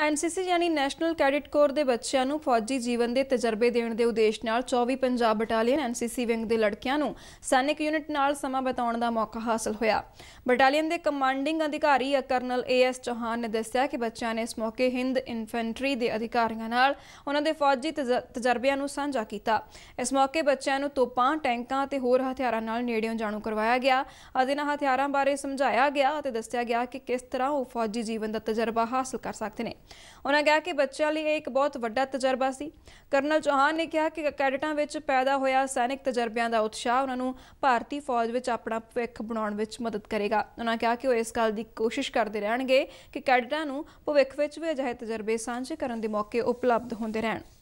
NCC ਯਾਨੀ national cadet corps ਦੇ ਬੱਚਿਆਂ ਨੂੰ ਫੌਜੀ ਜੀਵਨ ਦੇ ਤਜਰਬੇ ਦੇਣ ਦੇ ਉਦੇਸ਼ ਨਾਲ 24 ਪੰਜਾਬ ਬਟਾਲੀਅਨ ਐਨਸੀਸੀ ਵਿੰਗ ਦੇ ਲੜਕਿਆਂ ਨੂੰ ਸੈਨਿਕ ਯੂਨਿਟ ਨਾਲ ਸਮਾਂ ਬਿਤਾਉਣ ਦਾ ਮੌਕਾ ਹਾਸਲ ਹੋਇਆ ਬਟਾਲੀਅਨ ਦੇ ਕਮਾਂਡਿੰਗ ਅਧਿਕਾਰੀ ਕਰਨਲ ਏਐਸ ਚੌਹਾਨ ਨੇ ਦੱਸਿਆ ਕਿ ਬੱਚਿਆਂ ਨੇ ਇਸ ਮੌਕੇ ਹਿੰਦ ਇਨਫੈਂਟਰੀ ਦੇ ਅਧਿਕਾਰੀਆਂ ਨਾਲ ਉਹਨਾਂ ਦੇ ਫੌਜੀ ਤਜਰਬਿਆਂ ਨੂੰ ਸਾਂਝਾ ਕੀਤਾ ਇਸ ਮੌਕੇ ਬੱਚਿਆਂ ਨੂੰ ਤੋਪਾਂ ਟੈਂਕਾਂ ਅਤੇ ਹੋਰ ਹਥਿਆਰਾਂ ਨਾਲ ਨੇੜਿਓਂ ਜਾਣੂ ਕਰਵਾਇਆ ਗਿਆ ਅਤੇ ਇਹਨਾਂ ਹਥਿਆਰਾਂ ਬਾਰੇ ਸਮਝਾਇਆ ਗਿਆ ਅਤੇ ਦੱਸਿਆ ਗਿਆ ਕਿ ਕਿਸ ਤਰ੍ਹਾਂ ਉਹ ਫੌਜੀ ਜੀਵਨ ਦਾ ਤਜਰਬਾ ਹਾਸਲ ਕਰ ਸਕਦੇ ਨੇ ਉਹਨਾਂ ਕਿਹਾ ਕਿ ਬੱਚਿਆਂ ਲਈ ਇਹ ਇੱਕ ਬਹੁਤ ਵੱਡਾ ਤਜਰਬਾ ਸੀ ਕਰਨਲ ਚੋਹਾਨ ਨੇ ਕਿਹਾ ਕਿ ਕੈਡਟਾਂ ਵਿੱਚ ਪੈਦਾ ਹੋਇਆ ਸੈਨਿਕ ਤਜਰਬਿਆਂ ਦਾ ਉਤਸ਼ਾਹ ਉਹਨਾਂ ਨੂੰ ਭਾਰਤੀ ਫੌਜ ਵਿੱਚ ਆਪਣਾ ਭਵਿੱਖ ਬਣਾਉਣ ਵਿੱਚ ਮਦਦ ਕਰੇਗਾ ਉਹਨਾਂ ਕਿਹਾ ਕਿ ਉਹ ਇਸ ਗੱਲ ਦੀ ਕੋਸ਼ਿਸ਼ ਕਰਦੇ ਰਹਿਣਗੇ ਕਿ ਕੈਡਟਾਂ ਨੂੰ ਭਵਿੱਖ ਵਿੱਚ ਵੀ ਅਜਿਹੇ ਤਜਰਬੇ ਸਾਂਝੇ ਕਰਨ ਦੇ ਮੌਕੇ ਉਪਲਬਧ ਹੁੰਦੇ ਰਹਿਣ